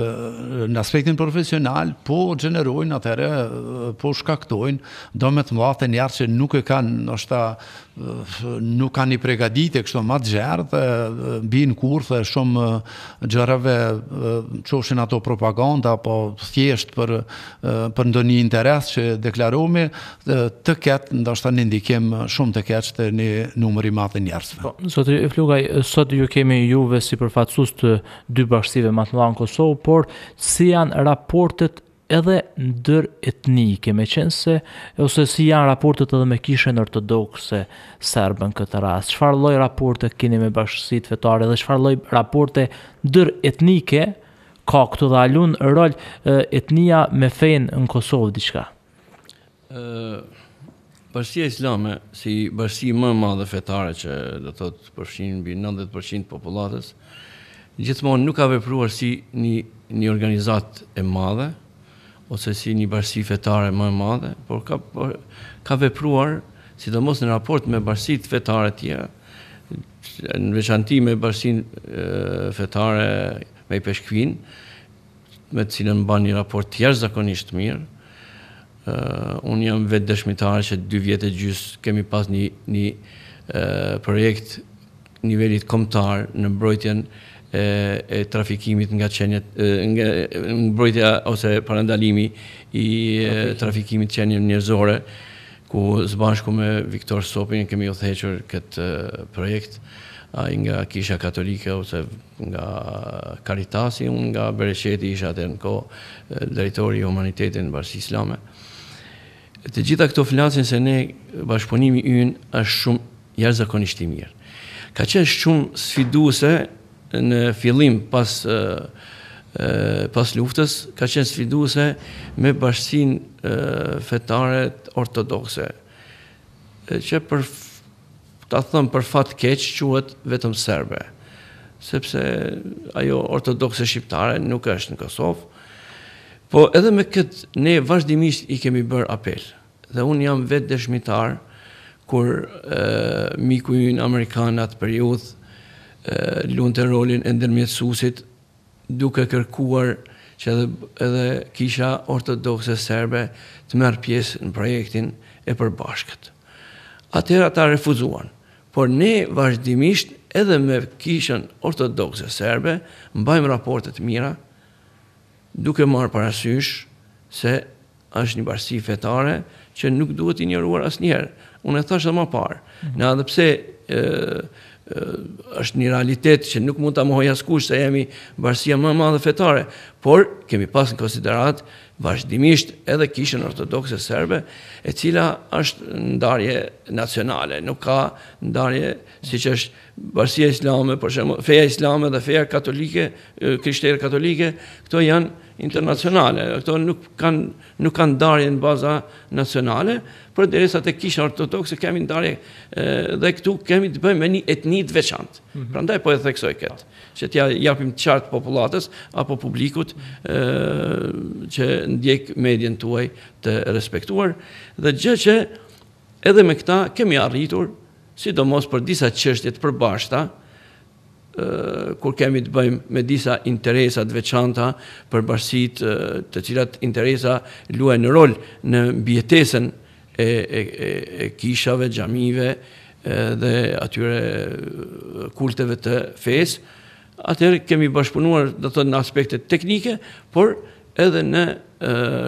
në aspektin profesional, po gjenerojnë atëre, po shkaktojnë, do me të mlathe njarë që nuk e kanë, nështë nuk kanë i e kështë më të gjerë dhe bin kur dhe shumë gjërave qoshin ato propaganda apo thjesht për, për ndonjë interes që deklaromi të ketë ndashtë të ndikim shumë të ketë që të një numëri madhe njerësve. Po, sot, Flugaj, sot ju kemi juve si përfatsus të dy bashkësive më të mëdha në Kosovë, por si janë raportet edhe ndër etnike, me qenë se, ose si janë raportet edhe me kishën ortodokse serbën këtë rast, qëfar loj raporte kini me bashkësit fetare dhe qëfar loj raporte ndër etnike ka këtu dhe alun rol etnia me fejnë në Kosovë diqka? Bashkësia islame, si bashkësi më madhe fetare që do të të përshinë bi 90% populatës, gjithmonë nuk ka vepruar si një një organizat e madhe ose si një bashkësi fetare më e madhe, por ka por, ka vepruar sidomos në raport me bashkësitë fetare të tjera në veçanti me bashkësinë fetare me Peshkvin, me të cilën mban një raport të jashtëzakonisht mirë. Uh, unë jam vetë dëshmitar që dy vjetë e gjysë kemi pas një, një uh, projekt nivelit komtarë në mbrojtjen uh, e, e trafikimit nga qenjet, nga mbrojtja ose parandalimi i trafikimit qenjen njerëzore ku zbashku me Viktor Sopin kemi u thequr këtë projekt, a i nga kisha katolike ose nga karitasi, un nga bereqeti isha atër në ko drejtori i humanitetin në bërësi islame. Të gjitha këto flasin se ne bashkëpunimi yn është shumë jashtëzakonisht i mirë. Ka qenë shumë sfiduse në fillim pas pas luftës ka qenë sfiduese me bashkësinë fetare ortodokse. Që për ta thënë për fat keq quhet vetëm serbe, sepse ajo ortodokse shqiptare nuk është në Kosovë. Po edhe me kët ne vazhdimisht i kemi bër apel dhe un jam vetë dëshmitar kur miku i amerikan atë periudhë lunë të rolin e ndërmjetësusit duke kërkuar që edhe, edhe kisha ortodoxe serbe të merë pjesë në projektin e përbashkët. Atëra ta refuzuan, por ne vazhdimisht edhe me kishën ortodoxe serbe mbajmë raportet mira duke marë parasysh se është një barësi fetare që nuk duhet i njëruar asë njëherë. Unë e thashtë dhe ma parë. Mm -hmm. Në adhëpse... E, është një realitet që nuk mund të amohoj asë kush, se jemi bërësia më madhe fetare, por kemi pas në konsiderat vazhdimisht edhe kishën ortodoxe serbe, e cila është ndarje nacionale, nuk ka ndarje si që është bërësia islame, për feja islame dhe feja katolike, krishtere katolike, këto janë internacionale, këto nuk kanë nuk kanë ndarje në baza nacionale, por derisa te kisha ortodokse kemi ndarje dhe këtu kemi të bëjmë me një etni të veçantë. Mm -hmm. Prandaj po e theksoj këtë, që t'ja japim qartë popullatës apo publikut ë që ndjek median tuaj të respektuar dhe gjë që edhe me këta kemi arritur sidomos për disa çështje të përbashkëta, kur kemi të bëjmë me disa interesat veçanta për bashësit të cilat interesa luaj në rol në bjetesen e kishave, gjamive dhe atyre kulteve të fes, atër kemi bashkëpunuar dhe të në aspektet teknike, por edhe në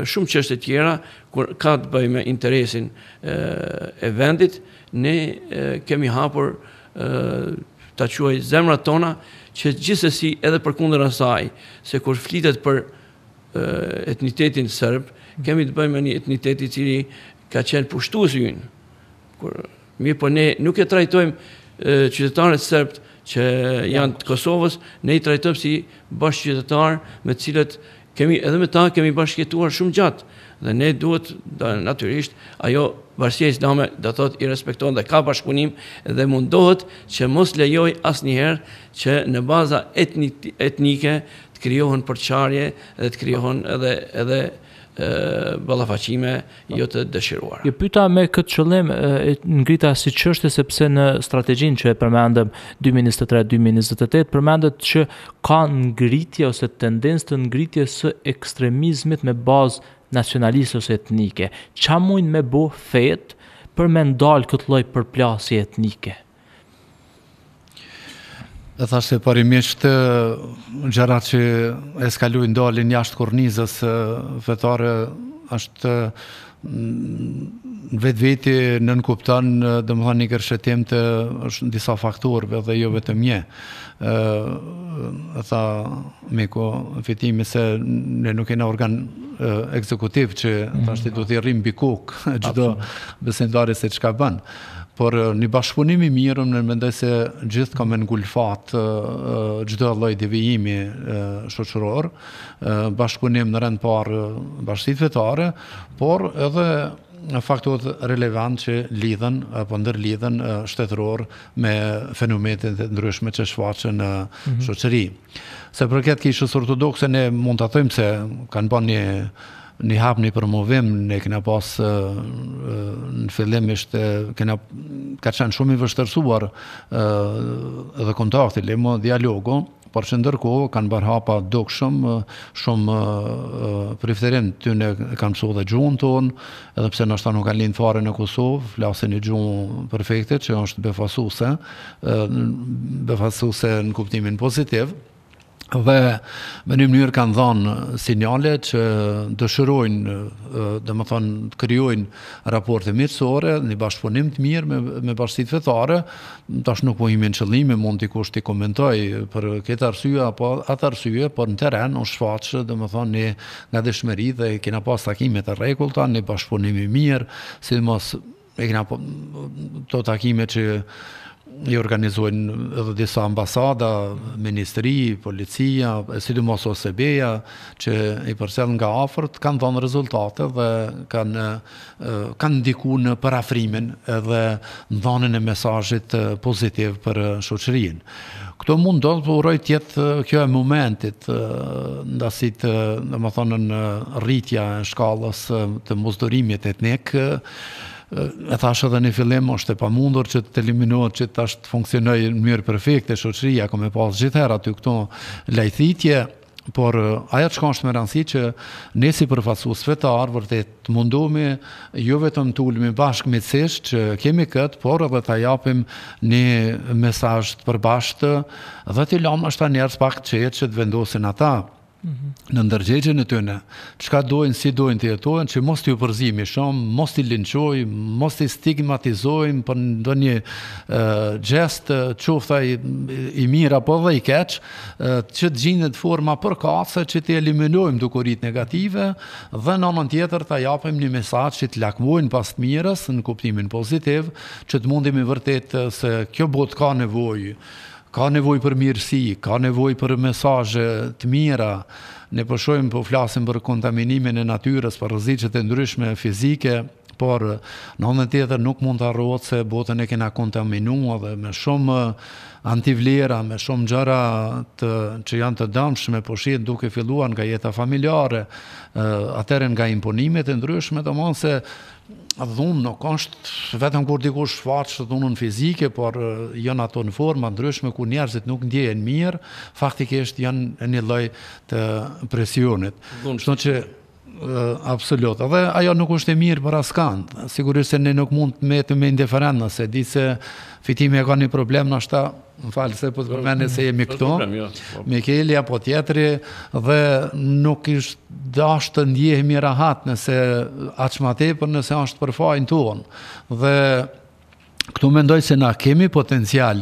shumë qështë tjera, kur ka të bëjmë interesin e vendit, ne kemi hapur ta quaj zemrat tona që gjithsesi edhe përkundër asaj se kur flitet për uh, etnitetin serb, kemi të bëjmë me një etnitet i cili ka qenë pushtuesin. Kur mirë po ne nuk e trajtojmë uh, qytetarët sërbë që janë të Kosovës, ne i trajtojmë si bashkë qytetarë me të cilët kemi edhe me ta kemi bashkëtuar shumë gjatë dhe ne duhet da, natyrisht ajo varësia islame do thotë i respekton dhe ka bashkëpunim dhe mundohet që mos lejoj asnjëherë që në baza etnike të krijohen përçarje dhe të krijohen edhe, edhe vallafaqime jo të dëshiruara. Ju pyeta me këtë qëllim ngrita si çështje sepse në strategjinë që e përmendëm 2023-2028 përmendet që ka ngritje ose tendencë të ngritjes së ekstremizmit me bazë nacionalist ose etnike. Çfarë mund me bëu fet për me ndal këtë lloj përplasje etnike? E thashtë e parimisht, në gjera që eskaluj dolin dalin jashtë kornizës vetare, ashtë në vetë veti në nënkuptan dhe më një kërshetim të është disa fakturve dhe jo vetëm një. e tha me ko fitimi se ne nuk e në organ ekzekutiv që ta shtetë mm. do të i rrim bikuk gjitho besendare se që ka banë por një bashkëpunim i mirë në mendoj se gjithë kam ngulfat çdo uh, lloj devijimi uh, shoqëror, uh, bashkëpunim në rend parë uh, bashkësitë fetare, por edhe faktorët relevant që lidhen apo ndërlidhen uh, shtetëror me fenomenet e ndryshme që shfaqen në mhm. shoqëri. Se përket kishës ortodokse ne mund ta them se kanë bënë një një hapë një promovim, ne këna pas në fillim ishte, këna ka qenë shumë i vështërsuar dhe kontakti, le më dialogo, por që ndërko kanë bërë hapa dukë shumë, shumë prifterim të të në kanë pësu dhe gjuhën tonë, edhe pse nështë ta nuk kanë linë fare në Kosovë, flasë një gjuhën perfekte që është befasuse, befasuse në kuptimin pozitivë, dhe me një mënyrë kanë dhënë sinjale që dëshirojnë, dhe më thonë, të kryojnë raporte mirësore, një bashkëpunim të mirë me, me bashkësit fetare, tash nuk po imi në qëllime, mund t'i kusht të komentoj për këtë arsye, apo atë arsye, por në teren, në shfaqë, dhe më thonë, një nga dëshmeri dhe kina pas takimet e rekulta, një bashkëpunim i mirë, si dhe mos e kina po, të takimet që, i organizojnë edhe disa ambasada, ministri, policia, e si mos osb që i përsel nga afërt, kanë dhënë rezultate dhe kanë, kanë ndiku në parafrimin edhe në dhënën e mesajit pozitiv për shoqërinë. Këto mund do të përroj tjetë kjo e momentit, nda si të, në më thonë, në rritja e shkallës të mosdorimit etnikë, e thash edhe në fillim është e pamundur që të eliminohet që tash të funksionojë në mënyrë perfekte shoqëria, ku e pasë gjithherë aty këto lajthitje, por ajo çka është më rëndësi që ne si përfaqësues fetar vërtet të mundohemi jo vetëm të ulmi bashkë me cish që kemi kët, por edhe ta japim një mesazh të përbashkët dhe të është ta njerës pak të qetë që të vendosin ata. -hmm. në ndërgjegjen e të çka qka dojnë, si dojnë të jetojnë, që mos të ju përzimi shumë, mos të linqoj, mos të stigmatizojmë për në një gjest, qofta i, i mira për dhe i keq, që të gjindet forma për kaca, që të eliminojmë dukurit negative, dhe në nën tjetër të japim një mesaj që të lakvojnë pas të mirës, në kuptimin pozitiv, që të mundim i vërtet se kjo bot ka nevojë, ka nevoj për mirësi, ka nevoj për mesajë të mira, ne përshojmë po për po flasim për kontaminimin e natyres, për rëzicet e ndryshme fizike, por në onë të tjetër nuk mund të arruat se botën e kena kontaminua dhe me shumë antivlera, me shumë gjara të, që janë të damshme, po shqit duke filluan nga jeta familjare, atërën nga imponimet e ndryshme, të monë se dhunë nuk është vetëm kur dikush faqë të në fizike, por janë ato në forma ndryshme ku njerëzit nuk ndjejen mirë, faktikisht janë një loj të presionit. Dhunë shtë që absolut. Dhe ajo nuk është e mirë për askant. Sigurisht se ne nuk mund të me të indiferent nëse di se fitimi e ka një problem në ashta më falë se po për të përmeni se jemi këto, jo. po. Mikeli apo tjetëri, dhe nuk ishtë dashtë të ndjehemi rahat nëse aqë ma te, për nëse është për fajnë të Dhe këtu mendoj se na kemi potencial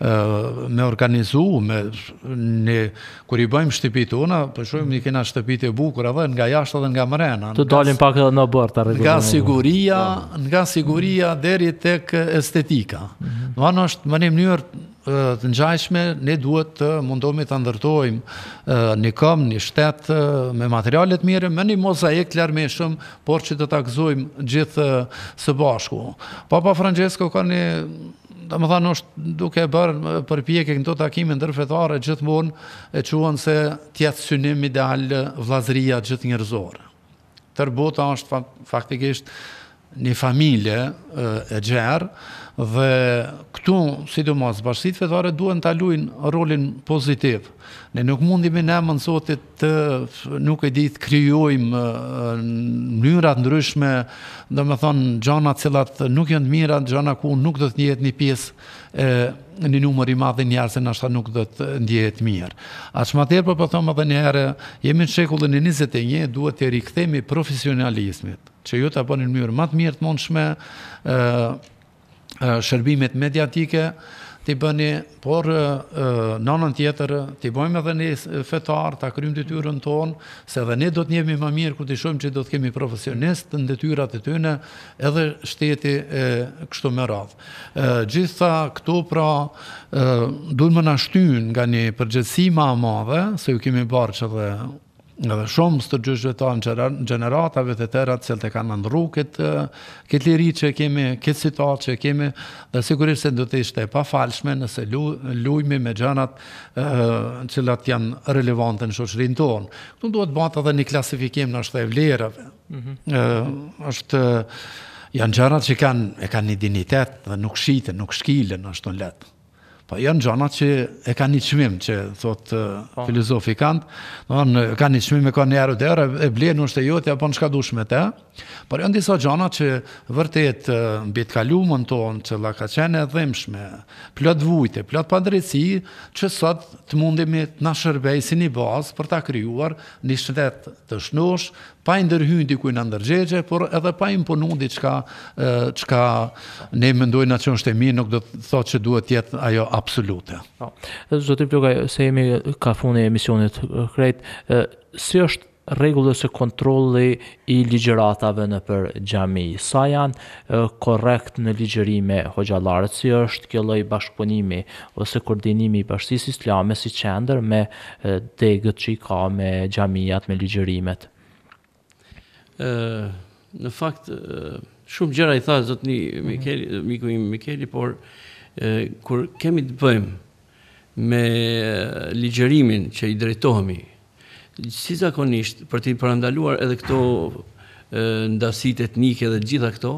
me organizu, me në kur i bëjmë të tona, po shojmë një kena shtëpi të bukur edhe nga jashtë edhe nga mrena. Të dalim pak edhe në bërta rregull. Nga siguria, po. nga siguria deri tek estetika. Mhm. Në anë është në mënyrë të ngjashme ne duhet të mundohemi të ndërtojmë një kom, një shtet me materialet mire, me një mozaik të larmeshëm, por që të takzojmë gjithë së bashku. Papa Francesco ka një Dhe më thanë është duke e bërë përpjek e këndo takimin dërfetare gjithmonë e quen se tjetë synim ideal vlazëria gjithë njërzore. Tërbota është faktikisht një familje e gjerë, dhe këtu, sidomos, bashkësit fetare duhet të aluin rolin pozitiv. Ne nuk mundimi ne më nësotit të nuk e ditë kryojmë mënyrat ndryshme, dhe me thonë gjana cilat nuk jëndë të mira, gjana ku nuk dhëtë njëhet një pjesë e, një numër i madhe njërë, se nështë nuk dhëtë të ndjehet mirë. A që ma tërë për po përthoma po dhe njerë, jemi në shekullin e 21, duhet të rikëthemi profesionalismit, që ju të apë një mënyrë matë mirë të mundshme, shërbimet mediatike të bëni, por nënën tjetër, të bëjmë edhe një fetar, të krymë të tyrën tonë, se edhe ne do të njemi më mirë, kërë të shumë që do të kemi profesionist në të tyrat të tyne, edhe shteti kështu më radhë. Gjitha këtu pra, duhet më nashtyn nga një përgjëtsi ma madhe, se ju kemi barë që dhe dhe shumë së të gjyshve ta në gjeneratave të terat cilë të kanë nëndru këtë, këtë liri që kemi, këtë situatë që kemi, dhe sigurisht se do të ishte pa falshme nëse lu, lujmi me gjenat cilat janë relevante në shoqërin tonë. Këtu duhet bata dhe një klasifikim në ashtë e vlerëve. Mm -hmm. e, është janë gjenat që kanë, e kanë një dinitet dhe nuk shite, nuk shkile në ashtë në letë. Po janë gjana që e kanë një çmim që thot po. filozofi Kant, do të thonë kanë një çmim e kanë një arë derë e blen ushtë jote apo në çka dush me Por janë disa gjona që vërtet mbi të kalumën tonë që la ka qene e plot vujte, plot padrejsi, që sot të mundemi të na si i bazë për ta krijuar një shtet të shnosh, pa i ndërhyjnë diku në ndërgjegje, por edhe pa i mponu diçka çka ne mendojmë në qënë shtemi, nuk do të thotë se duhet të jetë ajo absolute. Po. Zoti se jemi ka funi e emisionit krejt, si është rregull ose kontrolli i ligjëratave në për gjami? Sa janë korrekt në ligjërime hoxhallarët, si është kjo lloj bashkëpunimi ose koordinimi i Bashkisë Islame si qendër me degët që i ka me gjamiat, me ligjërimet? në fakt shumë gjëra i tha zotni mhm. Mikeli, miku im Mikeli, por kur kemi të bëjmë me ligjërimin që i drejtohemi, si zakonisht për të parandaluar edhe këto ndasit etnike dhe gjitha këto,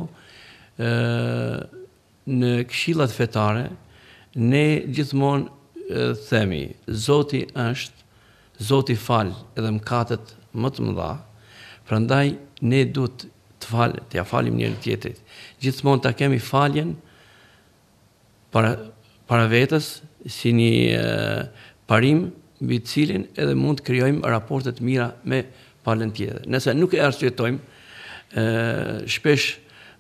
në këshillat fetare, ne gjithmonë themi, Zoti është Zoti fal edhe mëkatet më të mëdha. Prandaj ne du të të falë, të ja falim njërë tjetërit. Gjithmonë të kemi faljen para, para vetës si një e, parim mbi cilin edhe mund të kryojmë raportet mira me palën tjetër. Nëse nuk e arsjetojmë, shpesh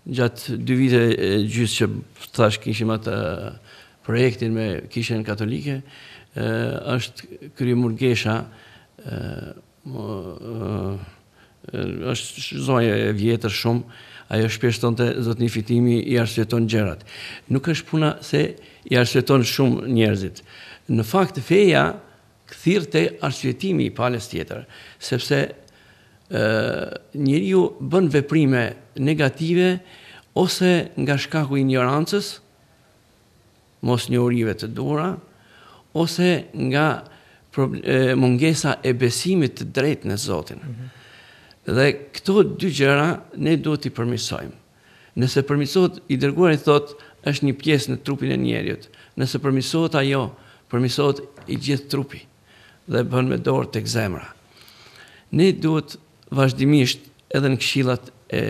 gjatë dy vite gjysë që thash kishim atë projektin me kishen katolike, e, është kryo mërgesha e, më, është zonja e vjetër shumë, ajo shpeshton të zotë një fitimi i arsveton gjerat. Nuk është puna se i arsveton shumë njerëzit. Në fakt, feja këthirë të arsvetimi i palës tjetër, sepse njëri ju bën veprime negative ose nga shkaku i mos një urive të dora, ose nga mungesa e besimit të drejt në zotin mhm. Dhe këto dy gjëra ne duhet i përmisojmë. Nëse përmisohet i dërguar i thot është një pjesë në trupin e njerëzit. Nëse përmisohet ajo, përmisohet i gjithë trupi dhe bën me dorë tek zemra. Ne duhet vazhdimisht edhe në këshillat e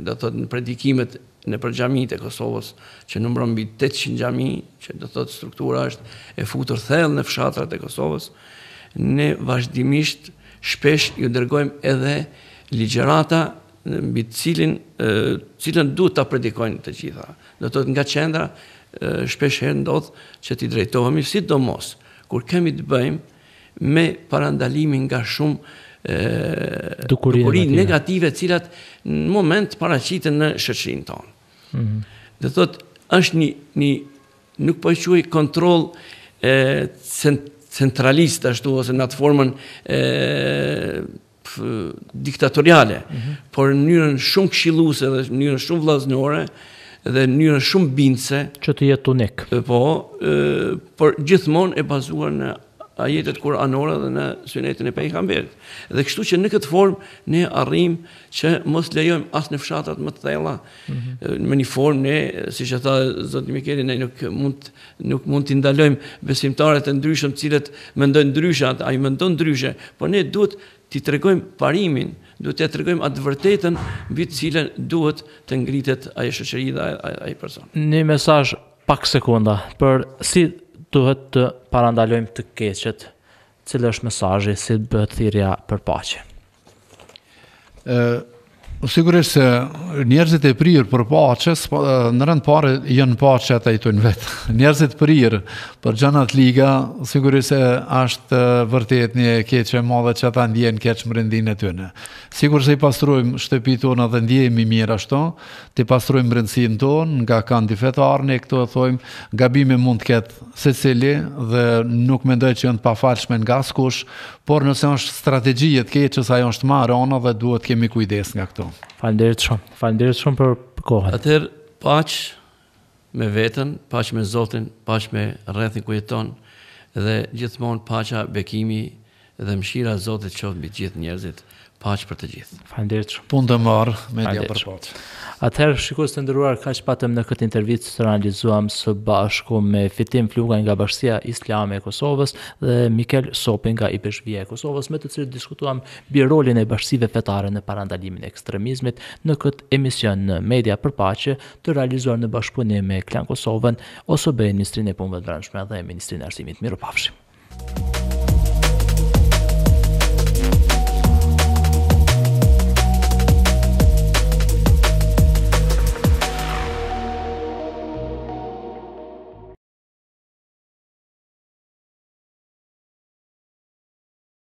do të thotë në predikimet në përgjami të Kosovës që numëron mbi 800 xhami, që do të thotë struktura është e futur thellë në fshatrat e Kosovës, ne vazhdimisht shpesh ju dërgojmë edhe ligjërata në bitë cilin, cilën du të predikojnë të gjitha. Do të të nga qendra, shpesh herë ndodhë që t'i drejtohemi, si do mos, kur kemi të bëjmë me parandalimin nga shumë dukurin negative cilat në moment paracitën në shëqrinë tonë. Mhm. Dhe të është një, nuk po e quaj kontrol centralist ashtu ose në atë formën e diktatoriale, mm -hmm. por në njërën shumë këshiluse dhe në njërën shumë vlaznore dhe në njërën shumë bince që të jetë unik. Po, e, por gjithmon e bazuar në ajetet kur anore dhe në synetin e pejgamberit. Dhe kështu që në këtë formë ne arrim që mos lejojmë asë në fshatat më të thella, mm -hmm. në një formë ne, si që tha Zotë Mikeri, ne nuk mund, nuk mund të ndalojmë besimtarët e ndryshëm cilët mendojnë ndryshat, a i mendojnë ndryshë, por ne duhet të të regojmë parimin, duhet të të regojmë atë vërtetën bitë cilën duhet të ngritet a i shëqëri dhe a, a i person. Një mesaj pak sekunda, për si duhet të parandalojmë të keqet, cilë është mesajë, si të bëhet thirja për pache. Sigurisht se njerëzit e prirë për paches, po, në rëndë pare jënë pache ata i tujnë vetë. *laughs* Njerëzit prirë për gjënat liga, sigurisht se ashtë vërtet një keqë e madhe që ata ndjenë keqë më rëndinë e tëne. Sigurisht se i pastrujmë shtëpi tonë dhe i mirë ashto, të i pastrujmë rëndësinë tonë, nga kanë di e këto e thojmë, gabime mund të ketë se cili dhe nuk mendoj që jënë pa falshme nga skush, por nëse është strategji e të keqë që sa jo është marë ona dhe duhet kemi kujdes nga këto. Falenderit shumë, falenderit shumë për kohën. Atër paq me vetën, paq me Zotin, paq me rrethin ku dhe gjithmonë paqa, bekimi dhe mëshira e Zotit qoftë mbi të gjithë njerëzit. Paq për të gjithë. Falenderit shumë. Punë të marr me dia për paqë. Atëherë, shikues të nderuar, ka që patëm në këtë intervjit të analizuam së bashku me fitim fluga nga bashkësia islame e Kosovës dhe Mikel Sopin nga i e Kosovës, me të cilët diskutuam birolin e bashkësive fetare në parandalimin e ekstremizmit në këtë emision në media për Paqe të realizuar në bashkëpunim me Klan Kosovën, ose bëjnë Ministrin e Punëve të Brendshme dhe Ministrin e Arsimit. Miro pafshim.